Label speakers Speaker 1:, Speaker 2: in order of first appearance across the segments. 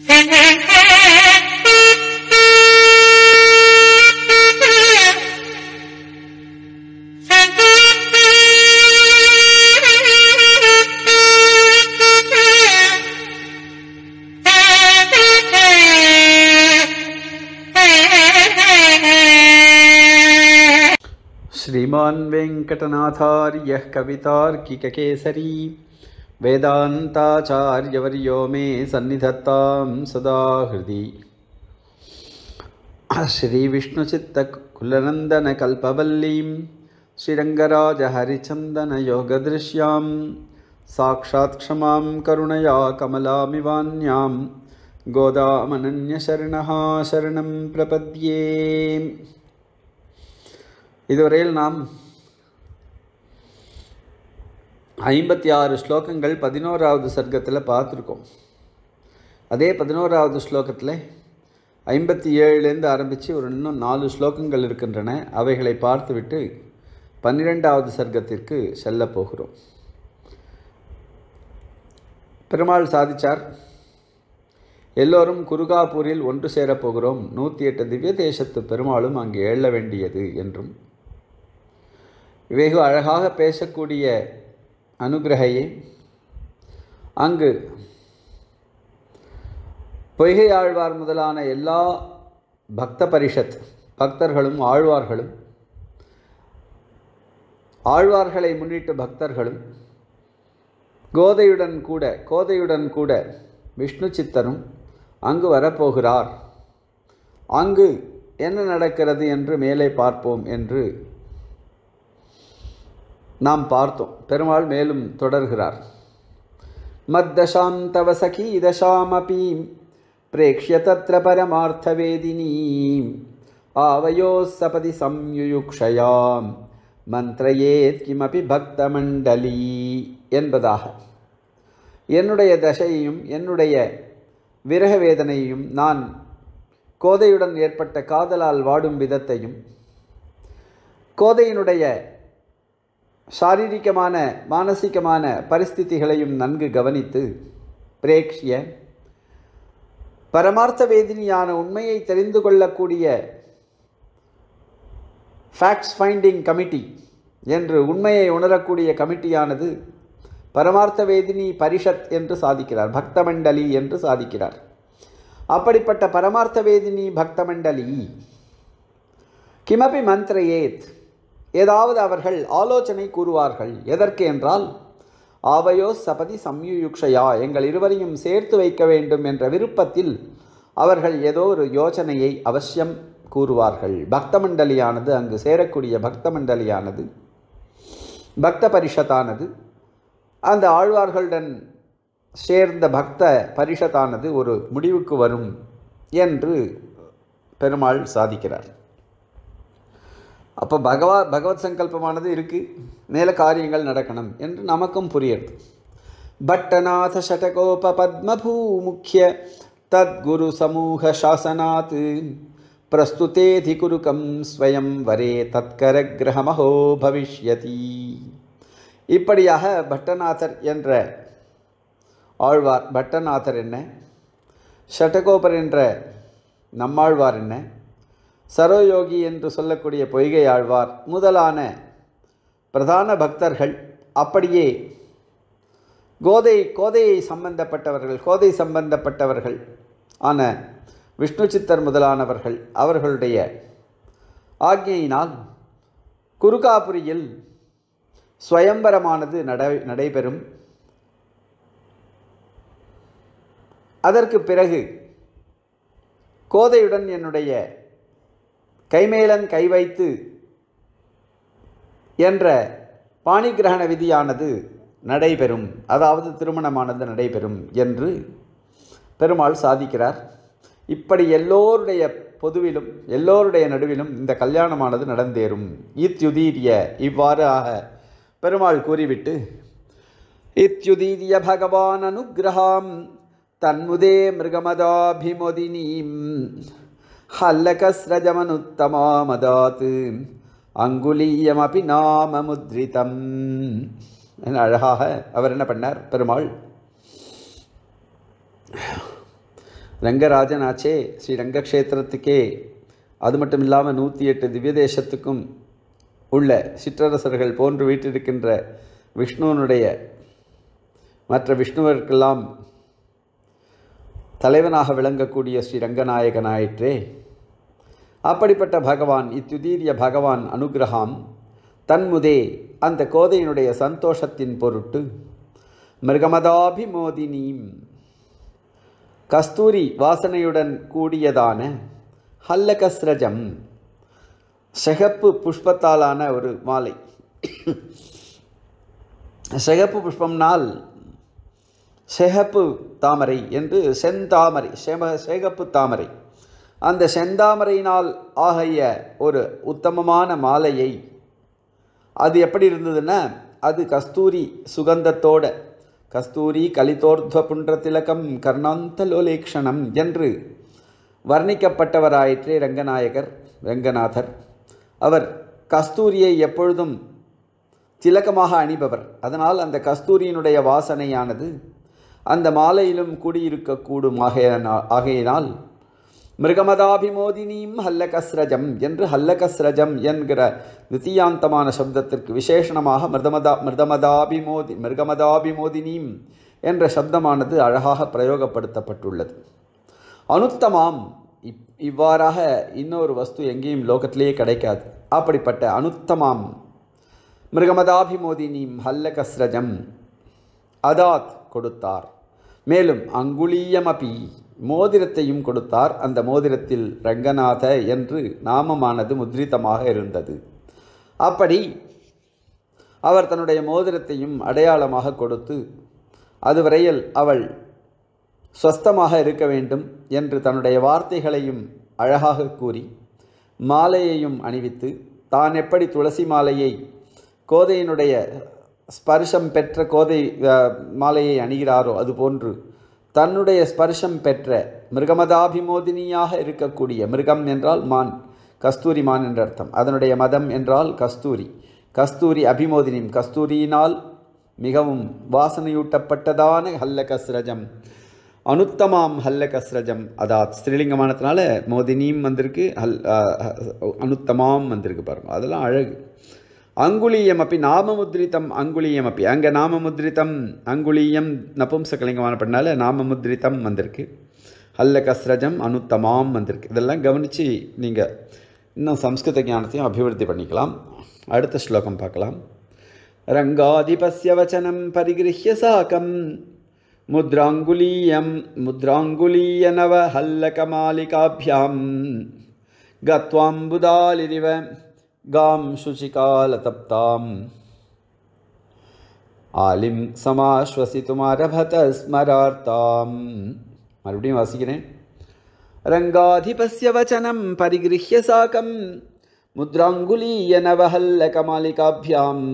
Speaker 1: श्रीमान् वेङ्कटनाथार्यः कवितार्किककेसरी वेदान्ताचार्यवर्यो मे सन्निधत्तां सदा हृदि श्रीविष्णुचित्तकुलनन्दनकल्पवल्लीं श्रीरङ्गराजहरिचन्दनयोगदृश्यां साक्षात् क्षमां करुणया कमलामिवान्यां गोदामनन्यशरणः शरणं प्रपद्ये இதுவரையில் நாம் ஐம்பத்தி ஆறு ஸ்லோகங்கள் பதினோராவது சர்க்கத்தில் பார்த்துருக்கோம் அதே பதினோராவது ஸ்லோகத்தில் ஐம்பத்தி ஏழுலேருந்து ஆரம்பித்து ஒரு இன்னும் நாலு ஸ்லோகங்கள் இருக்கின்றன அவைகளை பார்த்துவிட்டு பன்னிரெண்டாவது சர்க்கத்திற்கு செல்ல போகிறோம் பெருமாள் சாதிச்சார் எல்லோரும் குருகாபூரில் ஒன்று சேரப்போகிறோம் நூற்றி எட்டு திவ்ய தேசத்து பெருமாளும் அங்கே எழ வேண்டியது என்றும் வெகு அழகாக பேசக்கூடிய அனுகிரகையே அங்கு பொய்கை ஆழ்வார் முதலான எல்லா பக்த பரிஷத் பக்தர்களும் ஆழ்வார்களும் ஆழ்வார்களை முன்னிட்டு பக்தர்களும் கோதையுடன் கூட கோதையுடன் கூட விஷ்ணு சித்தரும் அங்கு வரப்போகிறார் அங்கு என்ன நடக்கிறது என்று மேலே பார்ப்போம் என்று நாம் பார்த்தோம் பெருமாள் மேலும் தொடர்கிறார் மத்தசாம் தவ சகி தசாமபி பிரேக்ஷிய பரமார்த்த பரமார்த்தவேதினீம் ஆவையோ சபதி சம்யுயுக்ஷயாம் மந்திரயேத் கிமபி பக்தமண்டலி என்பதாக என்னுடைய தசையையும் என்னுடைய விரக வேதனையையும் நான் கோதையுடன் ஏற்பட்ட காதலால் வாடும் விதத்தையும் கோதையினுடைய சாரீரிகமான மானசீகமான பரிஸ்திதிகளையும் நன்கு கவனித்து பிரேக்ஷிய பரமார்த்த வேதினியான உண்மையை தெரிந்து கொள்ளக்கூடிய ஃபேக்ட்ஸ் ஃபைண்டிங் கமிட்டி என்று உண்மையை உணரக்கூடிய கமிட்டியானது பரமார்த்த வேதினி பரிஷத் என்று சாதிக்கிறார் பக்தமண்டலி என்று சாதிக்கிறார் அப்படிப்பட்ட பரமார்த்த வேதினி பக்தமண்டலி கிமபி மந்திரையேத் ஏதாவது அவர்கள் ஆலோசனை கூறுவார்கள் எதற்கு என்றால் ஆவையோ சபதி சம்யுயுக்ஷயா எங்கள் இருவரையும் சேர்த்து வைக்க வேண்டும் என்ற விருப்பத்தில் அவர்கள் ஏதோ ஒரு யோசனையை அவசியம் கூறுவார்கள் பக்த மண்டலியானது அங்கு சேரக்கூடிய பக்த மண்டலியானது பக்த பரிஷத்தானது அந்த ஆழ்வார்களுடன் சேர்ந்த பக்த பரிஷத்தானது ஒரு முடிவுக்கு வரும் என்று பெருமாள் சாதிக்கிறார் அப்போ பகவா பகவத் சங்கல்பமானது இருக்குது மேலே காரியங்கள் நடக்கணும் என்று நமக்கும் புரியுது பட்டநாத ஷடகோப தத் குரு சமூக சாசனாத் பிரஸ்துதேதி குருக்கம் ஸ்வயம் வரே கிரகமஹோ பவிஷ்யதி இப்படியாக பட்டநாதர் என்ற ஆழ்வார் பட்டநாதர் என்ன ஷட்டகோபர் என்ற நம்மாழ்வார் என்ன சரோயோகி என்று சொல்லக்கூடிய பொய்கை ஆழ்வார் முதலான பிரதான பக்தர்கள் அப்படியே கோதை கோதையை சம்பந்தப்பட்டவர்கள் கோதை சம்பந்தப்பட்டவர்கள் ஆன விஷ்ணு சித்தர் முதலானவர்கள் அவர்களுடைய ஆக்ஞையினால் குருகாபுரியில் ஸ்வயம்பரமானது நட நடைபெறும் அதற்கு பிறகு கோதையுடன் என்னுடைய கைமேலன் கை வைத்து என்ற பாணிகிரகண விதியானது நடைபெறும் அதாவது திருமணமானது நடைபெறும் என்று பெருமாள் சாதிக்கிறார் இப்படி எல்லோருடைய பொதுவிலும் எல்லோருடைய நடுவிலும் இந்த கல்யாணமானது நடந்தேறும் இத்யுதீரிய இவ்வாறு ஆக பெருமாள் கூறிவிட்டு இத்யுதீரிய பகவான் அனுகிரகாம் தன்முதே மிருகமதாபிமோதினீம் ஹல்லகஸ்ரஜமனுத்தமாமதாத் அங்குலீயமபி நாம முத்ரிதம் அழகாக அவர் என்ன பண்ணார் பெருமாள் ரங்கராஜன் ஆச்சே ஸ்ரீ ரங்கக்ஷேத்திரத்துக்கே அது மட்டும் இல்லாமல் நூற்றி எட்டு திவ்ய தேசத்துக்கும் உள்ள சிற்றரசர்கள் போன்று வீட்டிருக்கின்ற விஷ்ணுவனுடைய மற்ற விஷ்ணுவர்க்கெல்லாம் தலைவனாக விளங்கக்கூடிய ஸ்ரீ ரங்கநாயகனாயிற்றே அப்படிப்பட்ட பகவான் இத்துதீரிய பகவான் அனுகிரகாம் தன்முதே அந்த கோதையினுடைய சந்தோஷத்தின் பொருட்டு மிருகமதாபிமோதினீம் கஸ்தூரி வாசனையுடன் கூடியதான ஹல்லகஸ்ரஜம் செகப்பு புஷ்பத்தாலான ஒரு மாலை செகப்பு புஷ்பம்னால் செகப்பு தாமரை என்று செந்தாமரை செகப்பு தாமரை அந்த செந்தாமரையினால் ஆகிய ஒரு உத்தமமான மாலையை அது எப்படி இருந்ததுன்னா அது கஸ்தூரி சுகந்தத்தோட கஸ்தூரி கலிதோர்த்வ புன்ற திலகம் கர்ணாந்தலோலேக்ஷணம் என்று வர்ணிக்கப்பட்டவராயிற்றே ரங்கநாயகர் ரங்கநாதர் அவர் கஸ்தூரியை எப்பொழுதும் திலக்கமாக அணிபவர் அதனால் அந்த கஸ்தூரியினுடைய வாசனையானது அந்த மாலையிலும் கூடியிருக்கக்கூடும் ஆகையனால் ஆகையினால் மிருகமதாபிமோதினீம் ஹல்லகஸ்ரஜம் என்று ஹல்லகஸ்ரஜம் என்கிற நித்தியாந்தமான சப்தத்திற்கு விசேஷணமாக மிருதமதா மிருதமதாபிமோதி மிருகமதாபிமோதினீம் என்ற சப்தமானது அழகாக பிரயோகப்படுத்தப்பட்டுள்ளது அனுத்தமாம் இப் இவ்வாறாக இன்னொரு வஸ்து எங்கேயும் லோகத்திலேயே கிடைக்காது அப்படிப்பட்ட அனுத்தமாம் மிருகமதாபிமோதினீம் ஹல்லகஸ்ரஜம் அதாத் கொடுத்தார் மேலும் அங்குலீயமபி மோதிரத்தையும் கொடுத்தார் அந்த மோதிரத்தில் ரங்கநாத என்று நாமமானது முத்ரிதமாக இருந்தது அப்படி அவர் தன்னுடைய மோதிரத்தையும் அடையாளமாக கொடுத்து அதுவரையில் அவள் ஸ்வஸ்தமாக இருக்க வேண்டும் என்று தன்னுடைய வார்த்தைகளையும் அழகாக கூறி மாலையையும் அணிவித்து தான் எப்படி துளசி மாலையை கோதையினுடைய ஸ்பர்ஷம் பெற்ற கோதை மாலையை அணிகிறாரோ அதுபோன்று தன்னுடைய ஸ்பர்ஷம் பெற்ற மிருகமதாபிமோதினியாக இருக்கக்கூடிய மிருகம் என்றால் மான் கஸ்தூரி மான் என்ற அர்த்தம் அதனுடைய மதம் என்றால் கஸ்தூரி கஸ்தூரி அபிமோதினியும் கஸ்தூரியினால் மிகவும் வாசனையூட்டப்பட்டதான ஹல்ல கஸ்ரஜம் அனுத்தமாம் ஹல்ல கஸ்ரஜம் அதாவது ஸ்ரீலிங்கமானத்தினால மோதினியும் வந்திருக்கு ஹல் அனுத்தமாம் வந்திருக்கு பாருங்கள் அதெல்லாம் அழகு அங்குலீயமப்பி நாமமுத்ரிதம் அப்படி அங்கே நாமமுத்ரிதம் அங்குலீயம் நபும்சகலிங்கமான பண்ணால நாமமுத்ரிதம் வந்திருக்கு அல்ல கஸ்ரஜம் அனுத்தமாம் வந்திருக்கு இதெல்லாம் கவனித்து நீங்கள் இன்னும் சம்ஸ்கிருத ஞானத்தையும் அபிவிருத்தி பண்ணிக்கலாம் அடுத்த ஸ்லோகம் பார்க்கலாம் ரங்காதிபஸ்ய வச்சனம் பரிகிரிய சாக்கம் முத்ராங்குலீயம் முத்ராங்குலீயனவ ஹல்ல கமாலிகாபியாம் கத்வாம்புதாலிரிவ गां शुचिकालतप्ताम् ஆலிம் சமாஸ்வசித்துமரபத ஸ்மரார்த்தாம் மறுபடியும் வாசிக்கிறேன் ரங்காதிபஸ்ய வச்சனம் பரிகிருஹ்ய சாக்கம் முத்ராங்குலீய நவஹல்ல கமாலிகாபியாம்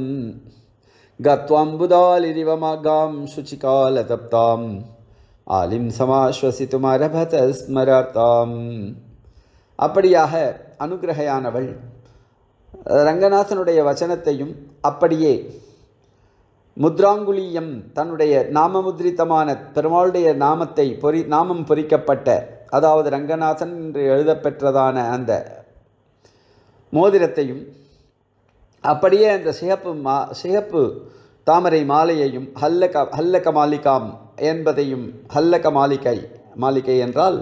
Speaker 1: கத்வாம்புதாலிரிவ மாகாம் சுச்சிகாலதப்தாம் ஆலிம் சமாஸ்வசித்துமரபத ஸ்மரார்த்தாம் அப்படியாக அனுகிரகையானவள் ரங்கநாதனுடைய வச்சனத்தையும் அப்படியே முத்ராங்குலியம் தன்னுடைய நாமமுத்ரித்தமான பெருமாளுடைய நாமத்தை பொறி நாமம் பொறிக்கப்பட்ட அதாவது ரங்கநாதன் என்று எழுதப்பெற்றதான அந்த மோதிரத்தையும் அப்படியே அந்த சிகப்பு மா சிகப்பு தாமரை மாலையையும் ஹல்லக ஹல்லக மாலிகாம் என்பதையும் ஹல்லக மாளிகை மாளிகை என்றால்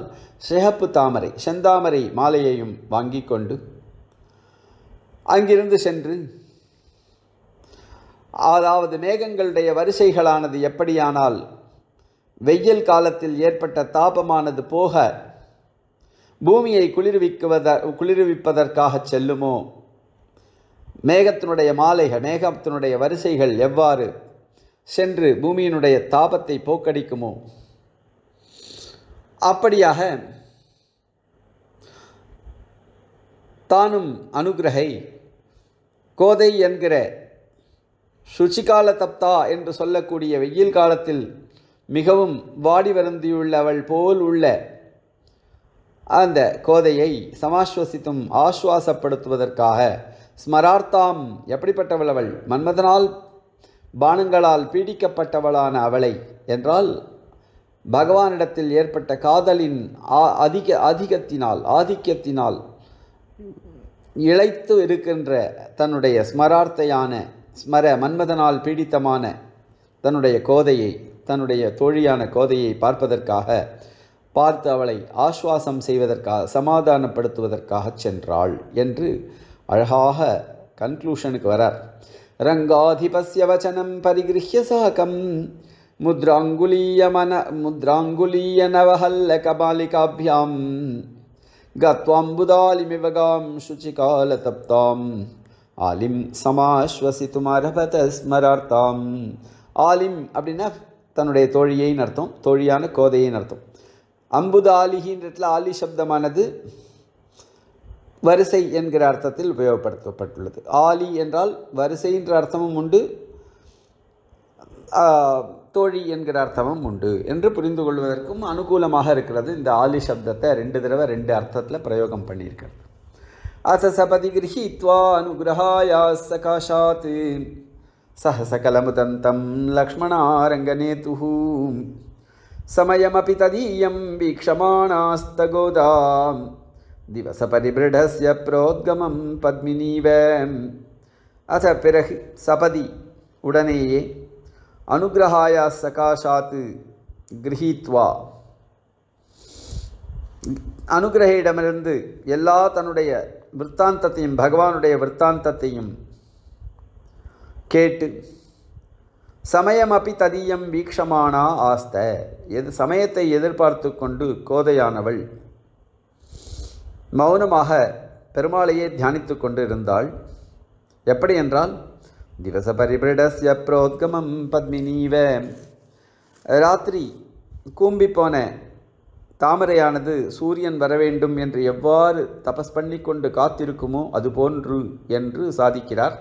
Speaker 1: சிகப்பு தாமரை செந்தாமரை மாலையையும் வாங்கி கொண்டு அங்கிருந்து சென்று அதாவது மேகங்களுடைய வரிசைகளானது எப்படியானால் வெயில் காலத்தில் ஏற்பட்ட தாபமானது போக பூமியை குளிர்விக்குவத குளிர்விப்பதற்காக செல்லுமோ மேகத்தினுடைய மாலைகள் மேகத்தினுடைய வரிசைகள் எவ்வாறு சென்று பூமியினுடைய தாபத்தை போக்கடிக்குமோ அப்படியாக தானும் அனுகிரகை கோதை என்கிற சுசிகால தப்தா என்று சொல்லக்கூடிய வெயில் காலத்தில் மிகவும் வாடி வருந்தியுள்ள அவள் போல் உள்ள அந்த கோதையை சமாஸ்வசித்தும் ஆஸ்வாசப்படுத்துவதற்காக ஸ்மரார்த்தாம் எப்படிப்பட்டவள் அவள் மன்மதனால் பானங்களால் பீடிக்கப்பட்டவளான அவளை என்றால் பகவானிடத்தில் ஏற்பட்ட காதலின் அதிக அதிகத்தினால் ஆதிக்கத்தினால் இழைத்து இருக்கின்ற தன்னுடைய ஸ்மரார்த்தையான ஸ்மர மன்மதனால் பீடித்தமான தன்னுடைய கோதையை தன்னுடைய தோழியான கோதையை பார்ப்பதற்காக பார்த்து அவளை ஆஸ்வாசம் செய்வதற்காக சமாதானப்படுத்துவதற்காக சென்றாள் என்று அழகாக கன்க்ளூஷனுக்கு வரார் ரங்காதிபஸ்ய வச்சனம் பரிகிருஹிய சாகம் முத்ராங்குலீயமன முத்ராங்குலீய நவஹல்ல கபாலிகாபியாம் गत्वाम्बुदालिमिवगां शुचिकालतप्ताम् ஆலிம் அரபத ஸ்மரார்த்தாம் ஆலிம் அப்படின்னா தன்னுடைய தோழியை அர்த்தம் தோழியான கோதையின் அர்த்தம் அம்புத ஆலிகின்றத்தில் ஆலி சப்தமானது வரிசை என்கிற அர்த்தத்தில் உபயோகப்படுத்தப்பட்டுள்ளது ஆலி என்றால் வரிசை என்ற அர்த்தமும் உண்டு தோழி என்கிற அர்த்தமும் உண்டு என்று புரிந்து கொள்வதற்கும் அனுகூலமாக இருக்கிறது இந்த ஆலி சப்தத்தை ரெண்டு தடவை ரெண்டு அர்த்தத்தில் பிரயோகம் பண்ணியிருக்கிறது சபதி கிரகித்வா அனுகிரகாயா சகாஷாத் சகசகலமுதந்தம் லக்ஷ்மணாரங்கநேத்து சமயமபி ததீயம் வீக்ஷமாணாஸ்தகோதாம் பரிபிரடஸ்ய புரோத்கமம் பத்மினீவ அச பிறகு சபதி உடனேயே அனுகிரகாயா சகாஷாத்து கிரகித்வா அனுகிரகிடமிருந்து எல்லா தன்னுடைய விற்த்தாந்தத்தையும் பகவானுடைய விற்த்தாந்தத்தையும் கேட்டு சமயம் அப்படி ததியம் வீக்ஷமானா ஆஸ்த எது சமயத்தை எதிர்பார்த்து கொண்டு கோதையானவள் மௌனமாக பெருமாளையே தியானித்து கொண்டு இருந்தாள் எப்படி என்றால் திவச ദിവസപരിഭൃടസ്യ പ്രോദ്ഗമം பத்மினீவ ராத்திரி கூம்பிப்போன தாமரையானது சூரியன் வர வேண்டும் என்று எவ்வாறு தபஸ் பண்ணி கொண்டு காத்திருக்குமோ அதுபோன்று என்று சாதிக்கிறார்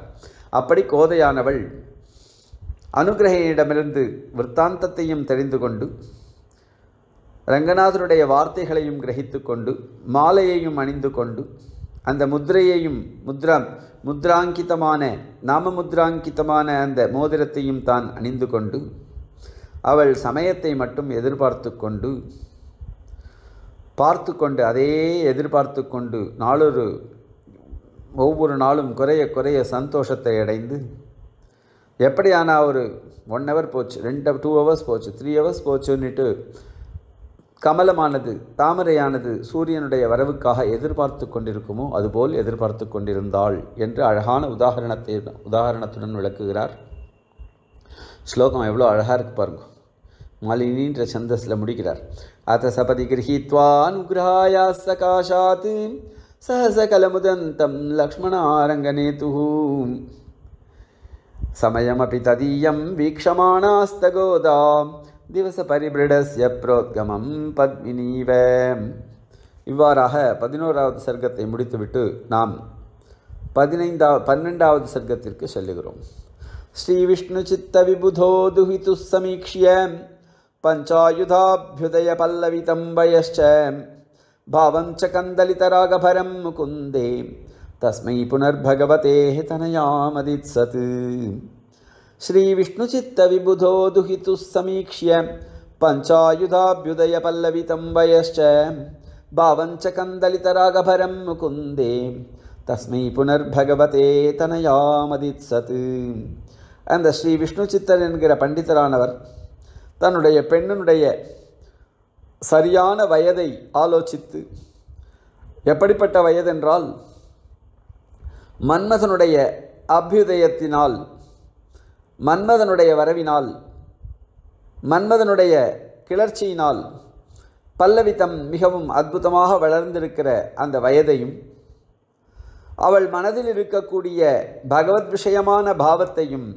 Speaker 1: அப்படி கோதையானவள் அனுகிரகையிடமிருந்து விற்த்தாந்தத்தையும் தெரிந்து கொண்டு ரங்கநாதருடைய வார்த்தைகளையும் கிரகித்து கொண்டு மாலையையும் அணிந்து கொண்டு அந்த முத்திரையையும் முத்ரா முத்ராங்கிதமான நாம முத்ராங்கிதமான அந்த மோதிரத்தையும் தான் அணிந்து கொண்டு அவள் சமயத்தை மட்டும் எதிர்பார்த்து கொண்டு பார்த்து கொண்டு அதையே எதிர்பார்த்து கொண்டு நாளொரு ஒவ்வொரு நாளும் குறைய குறைய சந்தோஷத்தை அடைந்து எப்படியான ஒரு ஒன் ஹவர் போச்சு ரெண்டு டூ ஹவர்ஸ் போச்சு த்ரீ ஹவர்ஸ் போச்சுன்னுட்டு கமலமானது தாமரையானது சூரியனுடைய வரவுக்காக எதிர்பார்த்து கொண்டிருக்குமோ அதுபோல் எதிர்பார்த்து கொண்டிருந்தாள் என்று அழகான உதாகரணத்தை உதாகரணத்துடன் விளக்குகிறார் ஸ்லோகம் எவ்வளோ அழகாக இருக்கு பாருங்க மாலினின்ற சந்தஸில் முடிக்கிறார் அத்த சபதி கிரகித்வானுகிரகாயா சகாஷாத் சகசகலமுதந்தம் லக்ஷ்மணாரங்கநேது சமயமபி ததீயம் வீக்ஷமானாஸ்தகோதாம் திவசபரிபிரிடஸ்ய புரோத்கமம் பத்மினீவ இவ்வாறாக பதினோராவது சர்க்கத்தை முடித்துவிட்டு நாம் பதினைந்தா பன்னெண்டாவது சர்க்கத்திற்கு செல்லுகிறோம் ஸ்ரீ விஷ்ணு சித்த விபுதோ துஹிது சமீக்ஷிய பஞ்சாயுதாபியுதய பல்லவிதம்பயஷ்ச பாவம் ச கந்தலிதராகபரம் முகுந்தே தஸ்மை புனர்பகவதே தனயாமதித்சத்து ஸ்ரீ விஷ்ணு சித்த श्रीविष्णुचित्तविबुधो दुहितुः समीक्ष्य पञ्चायुधाभ्युदयपल्लवितं பாவஞ்ச भावञ्चकन्दलितरागभरं முகுந்தே தஸ்மை புனர்பகவதே தனயாமதித் சத்து அந்த ஸ்ரீ விஷ்ணு சித்தர் என்கிற பண்டிதரானவர் தன்னுடைய பெண்ணினுடைய சரியான வயதை ஆலோசித்து எப்படிப்பட்ட வயதென்றால் மன்மதனுடைய அபியுதயத்தினால் மன்மதனுடைய வரவினால் மன்மதனுடைய கிளர்ச்சியினால் பல்லவித்தம் மிகவும் அற்புதமாக வளர்ந்திருக்கிற அந்த வயதையும் அவள் மனதில் இருக்கக்கூடிய பகவத் விஷயமான பாவத்தையும்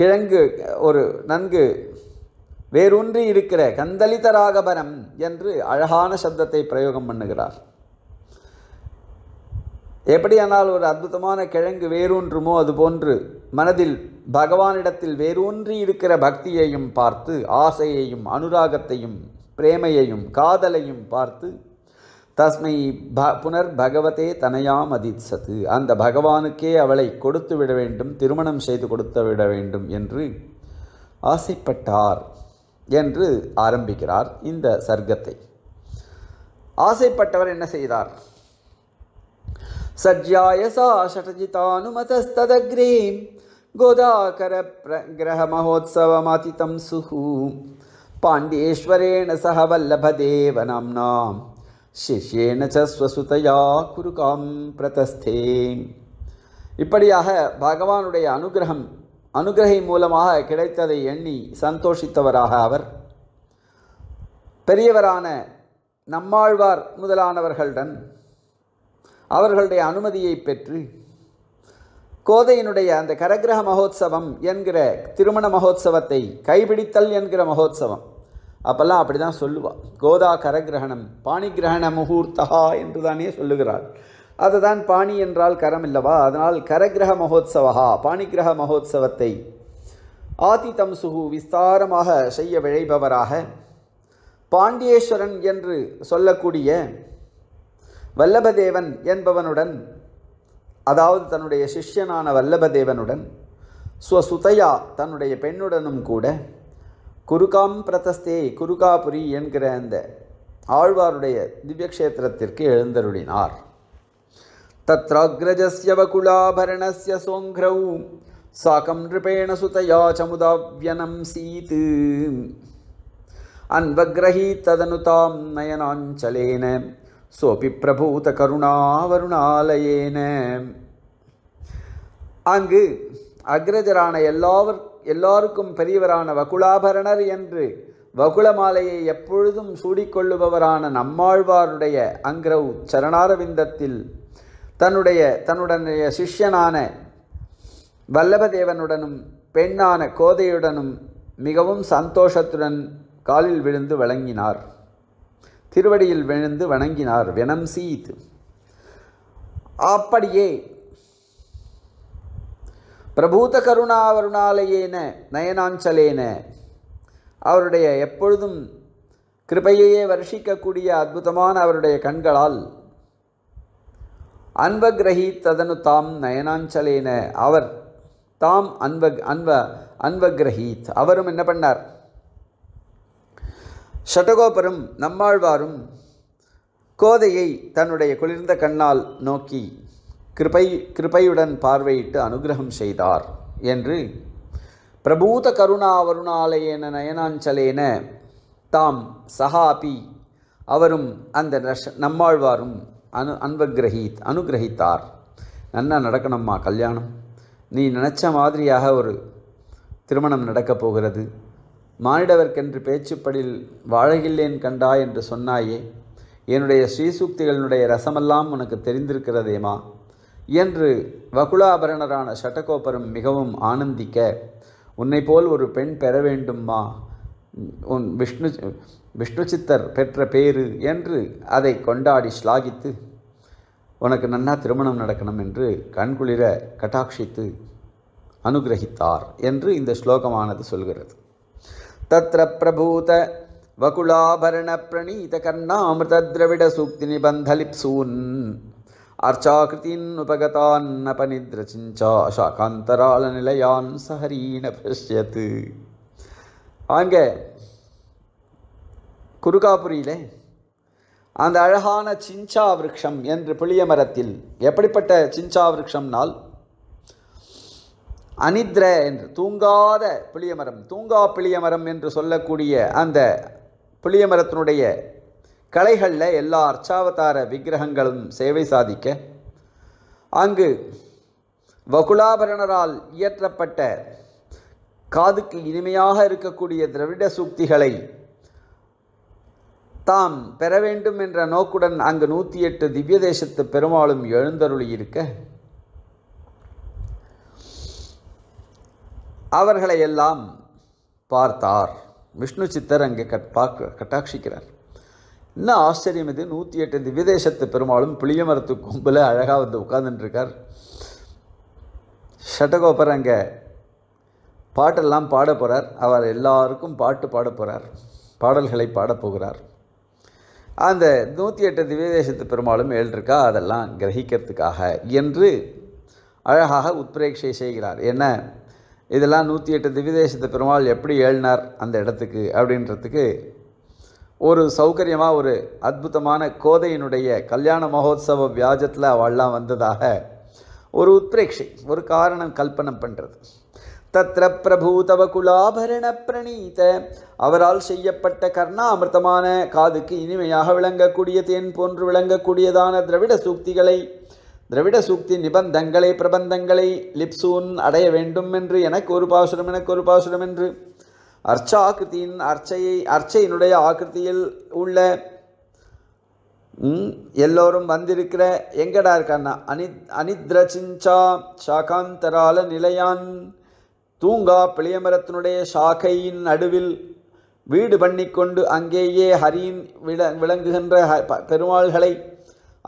Speaker 1: கிழங்கு ஒரு நன்கு வேரூன்றி இருக்கிற ராகபரம் என்று அழகான சப்தத்தை பிரயோகம் பண்ணுகிறார் எப்படியானால் ஒரு அற்புதமான கிழங்கு வேரூன்றுமோ அதுபோன்று மனதில் பகவானிடத்தில் வேரூன்றி இருக்கிற பக்தியையும் பார்த்து ஆசையையும் அனுராகத்தையும் பிரேமையையும் காதலையும் பார்த்து தஸ்மை ப புனர் பகவதே தனையாம் அதீட்சது அந்த பகவானுக்கே அவளை கொடுத்து விட வேண்டும் திருமணம் செய்து கொடுத்து விட வேண்டும் என்று ஆசைப்பட்டார் என்று ஆரம்பிக்கிறார் இந்த சர்க்கத்தை ஆசைப்பட்டவர் என்ன செய்தார் सज्याय सा षट्जितानुमतस्तदग्रे गोदाकरग्रहमहोत्सवमातितं सुः पाण्ड्येश्वरेण सह वल्लभदेवनाम्ना சிஷ்யேன ச ஸ்வசுதையா குருகாம் பிரதஸ்தே இப்படியாக பகவானுடைய அனுகிரகம் அனுகிரகை மூலமாக கிடைத்ததை எண்ணி சந்தோஷித்தவராக அவர் பெரியவரான நம்மாழ்வார் முதலானவர்களுடன் அவர்களுடைய அனுமதியை பெற்று கோதையினுடைய அந்த கரகிரக மகோத்சவம் என்கிற திருமண மகோத்சவத்தை கைபிடித்தல் என்கிற மகோத்சவம் அப்பெல்லாம் அப்படி தான் சொல்லுவாள் கோதா கரகிரகணம் பாணி கிரகண முகூர்த்தகா என்று தானே சொல்லுகிறாள் அதுதான் பாணி என்றால் கரம் இல்லவா அதனால் கரகிரக மகோத்சவா பாணிகிரக மகோத்சவத்தை ஆதி சுகு விஸ்தாரமாக செய்ய விழைபவராக பாண்டியேஸ்வரன் என்று சொல்லக்கூடிய வல்லபதேவன் என்பவனுடன் அதாவது தன்னுடைய சிஷ்யனான வல்லபதேவனுடன் ஸ்வசுதையா தன்னுடைய பெண்ணுடனும் கூட குருகாம் பிரதஸ்தே குருகாபுரி என்கிற அந்த ஆழ்வாருடைய திவ்யக்ஷேத்திரத்திற்கு எழுந்தருளினார் தத்ராகிரஜஸ்ய வகுலாபரணஸ்ய சோங்கிரௌ சாக்கம் நிருபேண சுதையா சமுதாவியனம் சீத்து அன்வகிரகீ ததனுதாம் நயனாஞ்சலேன சோபி பிரபூத அங்கு அக்ரஜரான எல்லாவர் எல்லாருக்கும் பெரியவரான வகுலாபரணர் என்று வகுளமாலையை எப்பொழுதும் சூடிக்கொள்ளுபவரான நம்மாழ்வாருடைய அங்கிரவ் சரணாரவிந்தத்தில் தன்னுடைய தன்னுடைய சிஷ்யனான வல்லபதேவனுடனும் பெண்ணான கோதையுடனும் மிகவும் சந்தோஷத்துடன் காலில் விழுந்து வழங்கினார் திருவடியில் விழுந்து வணங்கினார் வெனம் சீத் அப்படியே பிரபூத கருணாவருணாலயேன நயனாஞ்சலேன அவருடைய எப்பொழுதும் கிருபையையே வருஷிக்கக்கூடிய அற்புதமான அவருடைய கண்களால் அன்பகிரகி ததனு தாம் நயனாஞ்சலேன அவர் தாம் அன்ப அன்ப கிரகித் அவரும் என்ன பண்ணார் ஷடகோபரும் நம்மாழ்வாரும் கோதையை தன்னுடைய குளிர்ந்த கண்ணால் நோக்கி கிருபை கிருபையுடன் பார்வையிட்டு அனுகிரகம் செய்தார் என்று பிரபூத கருணா வருணாலயேன நயனாஞ்சலேன தாம் சஹாபி அவரும் அந்த நஷ நம்மாழ்வாரும் அனு அன்பகிரகித் அனுகிரகித்தார் நன்னா நடக்கணும்மா கல்யாணம் நீ நினச்ச மாதிரியாக ஒரு திருமணம் நடக்கப் போகிறது மானிடவர்க்கென்று பேச்சுப்படில் வாழகில்லேன் கண்டா என்று சொன்னாயே என்னுடைய ஸ்ரீசூக்திகளினுடைய ரசமெல்லாம் உனக்கு தெரிந்திருக்கிறதேமா என்று வகுலாபரணரான சட்டகோபரம் மிகவும் ஆனந்திக்க உன்னை போல் ஒரு பெண் பெற வேண்டும்மா உன் விஷ்ணு விஷ்ணு சித்தர் பெற்ற பேரு என்று அதை கொண்டாடி ஸ்லாகித்து உனக்கு நன்னா திருமணம் நடக்கணும் என்று கண்குளிர கட்டாட்சித்து அனுகிரகித்தார் என்று இந்த ஸ்லோகமானது சொல்கிறது தத்திர பிரபூத வகுலாபரண பிரணீத கர்ணாமிருத திரவிட சூக்தி நிபந்தலிப்சூன் அர்ச்சாக்கிருத்தின் உபகதான் நபனித்ரசிஞ்சா சாக்காந்தரால நிலையான் சஹரீன பசியத்து ஆங்க குருகாபுரியில அந்த அழகான சிஞ்சா விரக்ஷம் என்று புளிய மரத்தில் எப்படிப்பட்ட சிஞ்சா விரக்ஷம்னால் அனித்ர என்று தூங்காத பிளியமரம் தூங்கா பிளியமரம் என்று சொல்லக்கூடிய அந்த பிளியமரத்தினுடைய கலைகளில் எல்லா அர்ச்சாவதார விக்கிரகங்களும் சேவை சாதிக்க அங்கு வகுலாபரணரால் இயற்றப்பட்ட காதுக்கு இனிமையாக இருக்கக்கூடிய திரவிட சூக்திகளை தாம் பெற வேண்டும் என்ற நோக்குடன் அங்கு நூற்றி எட்டு திவ்ய தேசத்து பெருமாளும் எழுந்தருளி இருக்க அவர்களையெல்லாம் பார்த்தார் விஷ்ணு சித்தர் அங்கே கட் பார்க்க கட்டாட்சிக்கிறார் என்ன ஆச்சரியம் இது நூற்றி எட்டு இந்த விதேசத்து பெருமாளும் புளிய மரத்து கும்பில் அழகாக வந்து உட்காந்துட்டுருக்கார் ஷட்டகோபர் அங்கே பாட்டெல்லாம் பாட போகிறார் அவர் எல்லாருக்கும் பாட்டு பாட போகிறார் பாடல்களை பாடப்போகிறார் அந்த நூற்றி எட்டு திவ்யதேசத்து பெருமாளும் எழுதிருக்கா அதெல்லாம் கிரகிக்கிறதுக்காக என்று அழகாக உத்பிரேட்சை செய்கிறார் என்ன இதெல்லாம் நூற்றி எட்டு திவ்யதேசத்து பெருமாள் எப்படி ஏழ்னார் அந்த இடத்துக்கு அப்படின்றதுக்கு ஒரு சௌகரியமாக ஒரு அற்புதமான கோதையினுடைய கல்யாண மகோத்சவ வியாஜத்தில் அவள்லாம் வந்ததாக ஒரு உத்ரேக்ஷை ஒரு காரணம் கல்பனம் பண்ணுறது பிரபு பிரபூதவ குலாபரண பிரணீத அவரால் செய்யப்பட்ட கர்ணா அமிர்தமான காதுக்கு இனிமையாக விளங்கக்கூடிய தேன் போன்று விளங்கக்கூடியதான திரவிட சூக்திகளை திரவிட சூக்தி நிபந்தங்களை பிரபந்தங்களை லிப்சூன் அடைய வேண்டும் என்று எனக்கு ஒரு பாசுரம் எனக்கு ஒரு பாசுரம் என்று அர்ச்சாக்கிருத்தியின் அர்ச்சையை அர்ச்சையினுடைய ஆக்கிருத்தியில் உள்ள எல்லோரும் வந்திருக்கிற எங்கடா இருக்கான்னா அனித் அனித்ரசிஞ்சா சாகாந்தரால நிலையான் தூங்கா பிளியமரத்தினுடைய சாக்கையின் நடுவில் வீடு பண்ணி கொண்டு அங்கேயே ஹரியின் விளங்குகின்ற பெருமாள்களை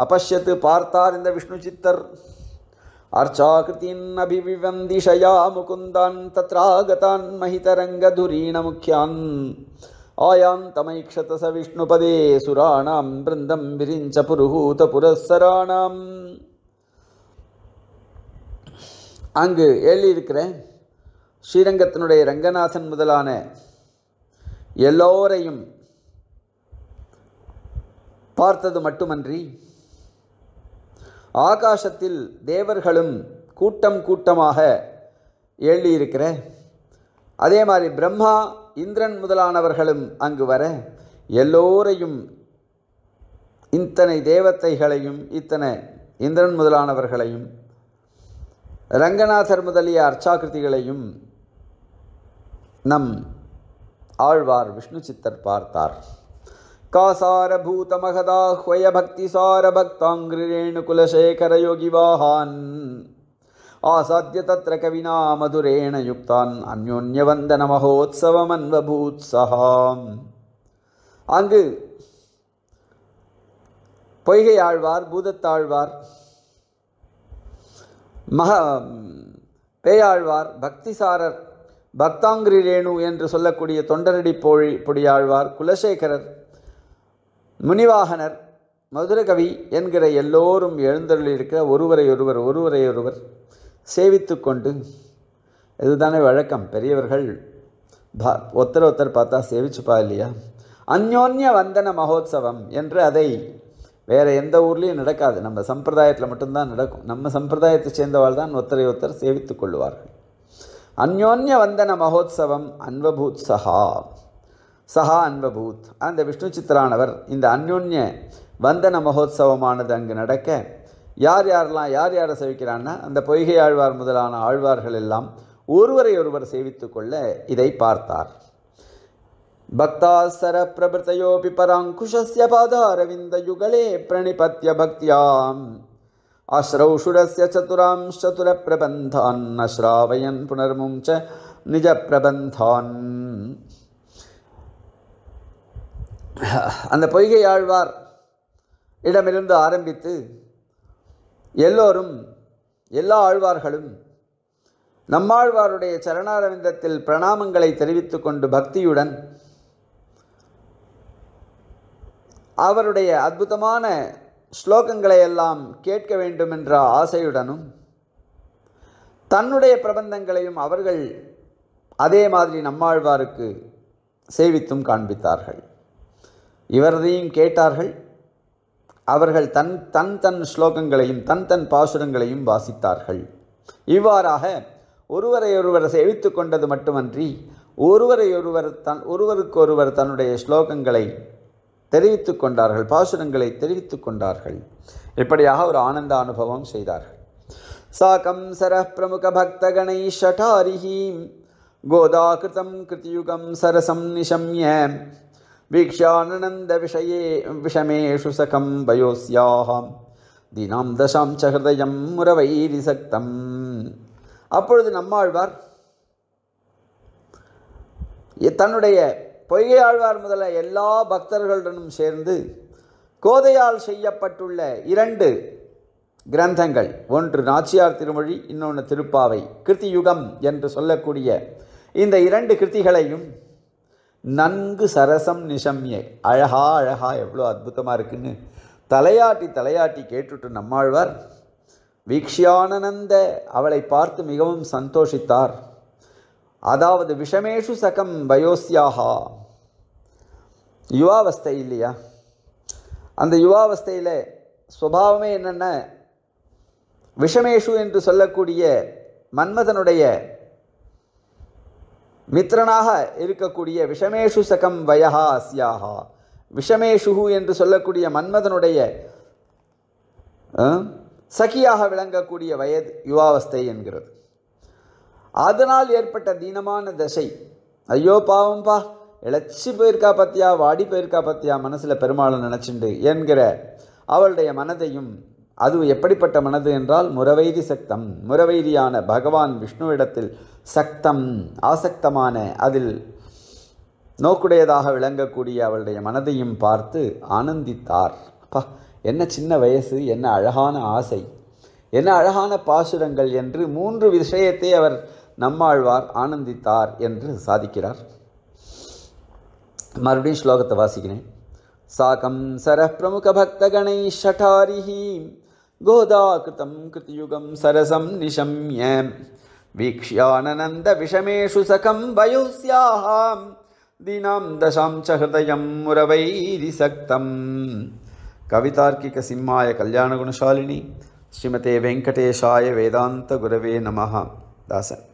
Speaker 1: அப்பஷ்யத்து பார்த்தார் இந்த விஷ்ணு சித்தர் அர்ச்சாகிருத்தின் அபிவிவந்திஷயா முகுந்தான் தத்ராகதான் துரீண முக்கியான் ஆயாம் தமைக்ஷத ச விஷ்ணுபதே சுராணாம் பிருந்தம் விரிஞ்ச புருகூத புரஸ்சராணாம் அங்கு எழுதியிருக்கிறேன் ஸ்ரீரங்கத்தினுடைய ரங்கநாதன் முதலான எல்லோரையும் பார்த்தது மட்டுமன்றி ஆகாசத்தில் தேவர்களும் கூட்டம் கூட்டமாக எழுதியிருக்கிற அதே மாதிரி பிரம்மா இந்திரன் முதலானவர்களும் அங்கு வர எல்லோரையும் இத்தனை தேவத்தைகளையும் இத்தனை இந்திரன் முதலானவர்களையும் ரங்கநாதர் முதலிய அர்ச்சாகிருதிகளையும் நம் ஆழ்வார் விஷ்ணு சித்தர் பார்த்தார் காசாரபூதமகதாஹ்வய பக்திசார பக்தாங்கிரேணு குலசேகர யோகி வாஹான் ஆசாத்திய தத்ர கவினா மதுரேண யுக்தான் அந்யோன்ய வந்தன மகோத்சவம் அன்பபூத் சகாம் அங்கு பொய்கை ஆழ்வார் பூதத்தாழ்வார் மக பேயாழ்வார் பக்திசாரர் பக்தாங்கிரி ரேணு என்று சொல்லக்கூடிய தொண்டரடி பொழி பொடியாழ்வார் குலசேகரர் முனிவாகனர் மதுரகவி என்கிற எல்லோரும் எழுந்தருளியிருக்கிற ஒருவரை ஒருவர் ஒருவரை ஒருவர் சேவித்து கொண்டு இதுதானே வழக்கம் பெரியவர்கள் பா ஒத்தர் ஒருத்தர் பார்த்தா சேவிச்சுப்பா இல்லையா அந்யோன்ய வந்தன மகோத்சவம் என்று அதை வேறு எந்த ஊர்லேயும் நடக்காது நம்ம சம்பிரதாயத்தில் மட்டும்தான் நடக்கும் நம்ம சம்பிரதாயத்தை சேர்ந்தவாள் தான் ஒத்தரை ஒருத்தர் சேவித்து கொள்வார்கள் அந்யோன்ய வந்தன மகோத்சவம் சஹா சஹா அன்பபூத் அந்த விஷ்ணு சித்திரானவர் இந்த அந்யுன்ய வந்தன மகோத்சவமானது அங்கு நடக்க யார் யாரெல்லாம் யார் யாரை சேவிக்கிறான்னா அந்த பொய்கை ஆழ்வார் முதலான ஆழ்வார்கள் எல்லாம் ஒருவரை ஒருவர் சேவித்து கொள்ள இதை பார்த்தார் பக்தாசர பிரபுத்தையோபி பராங்குஷஸ்ய பாதாரவிந்த யுகலே பிரணிபத்திய பக்தியாம் அஸ்ரௌஷுரஸ்ய சதுராம் சதுர பிரபந்தான் அஸ்ராவயன் புனர்மும் நிஜ பிரபந்தான் அந்த பொய்கை ஆழ்வார் இடமிருந்து ஆரம்பித்து எல்லோரும் எல்லா ஆழ்வார்களும் நம்மாழ்வாருடைய சரணாரவிந்தத்தில் பிரணாமங்களை தெரிவித்து கொண்டு பக்தியுடன் அவருடைய அற்புதமான ஸ்லோகங்களை எல்லாம் கேட்க வேண்டும் என்ற ஆசையுடனும் தன்னுடைய பிரபந்தங்களையும் அவர்கள் அதே மாதிரி நம்மாழ்வாருக்கு சேவித்தும் காண்பித்தார்கள் இவரதையும் கேட்டார்கள் அவர்கள் தன் தன் தன் ஸ்லோகங்களையும் தன் தன் பாசுரங்களையும் வாசித்தார்கள் இவ்வாறாக ஒருவரை ஒருவர் செவித்து கொண்டது மட்டுமன்றி ஒருவரை ஒருவர் தன் ஒருவருக்கொருவர் தன்னுடைய ஸ்லோகங்களை தெரிவித்து கொண்டார்கள் பாசுரங்களை தெரிவித்து கொண்டார்கள் இப்படியாக ஒரு ஆனந்த அனுபவம் செய்தார்கள் சாக்கம் சர பிரமுக பக்தகணை ஷட்டாரிஹீம் கோதாகிருதம் கிருத்தியுகம் சரசம் நிஷம்ய वीक्ष्यानन्दविषये விஷயே सखं वयोस्याः दीनां दशां च ஹிருதயம் முறவை சக்தம் அப்பொழுது நம்மாழ்வார் தன்னுடைய பொய்கை ஆழ்வார் எல்லா பக்தர்களுடனும் சேர்ந்து கோதையால் செய்யப்பட்டுள்ள இரண்டு கிரந்தங்கள் ஒன்று நாச்சியார் திருமொழி இன்னொன்று திருப்பாவை கிருத்தியுகம் என்று சொல்லக்கூடிய இந்த இரண்டு கிருத்திகளையும் நன்கு சரசம் நிஷம்யே அழகா அழகா எவ்வளோ அற்புதமாக இருக்குன்னு தலையாட்டி தலையாட்டி கேட்டுட்டு நம்மாழ்வார் வீக்ஷியானந்த அவளை பார்த்து மிகவும் சந்தோஷித்தார் அதாவது விஷமேஷு சகம் வயோஸ்யாகா யுவாவஸ்தை இல்லையா அந்த யுவாவஸ்தையில் சுபாவமே என்னென்ன விஷமேஷு என்று சொல்லக்கூடிய மன்மதனுடைய மித்திரனாக இருக்கக்கூடிய விஷமேஷு சகம் வயஹா அஸ்யாஹா விஷமேஷு என்று சொல்லக்கூடிய மன்மதனுடைய சகியாக விளங்கக்கூடிய வயது யுவாவஸ்தை என்கிறது அதனால் ஏற்பட்ட தீனமான தசை ஐயோ பாவம்பா இழைச்சி போயிருக்கா பத்தியா வாடி போயிருக்கா பத்தியா மனசில் பெருமாளை நினச்சிண்டு என்கிற அவளுடைய மனதையும் அது எப்படிப்பட்ட மனது என்றால் முறவைதி சக்தம் முறவைதியான பகவான் விஷ்ணுவிடத்தில் சக்தம் ஆசக்தமான அதில் நோக்குடையதாக விளங்கக்கூடிய அவளுடைய மனதையும் பார்த்து ஆனந்தித்தார் அப்பா என்ன சின்ன வயசு என்ன அழகான ஆசை என்ன அழகான பாசுரங்கள் என்று மூன்று விஷயத்தை அவர் நம்மாழ்வார் ஆனந்தித்தார் என்று சாதிக்கிறார் மறுபடியும் ஸ்லோகத்தை வாசிக்கிறேன் சாக்கம் சர பிரமுக பக்தகணை ஷட்டாரிஹீம் गोदाकृतं कृतयुगं सरसं निशम्य वीक्ष्याननन्दविषमेषु सखं वयो स्यां दीनां दशां च हृदयं मुरवैरिसक्तं कवितार्किकसिंहाय कल्याणगुणशालिनी श्रीमते वेङ्कटेशाय वेदान्तगुरवे नमः दास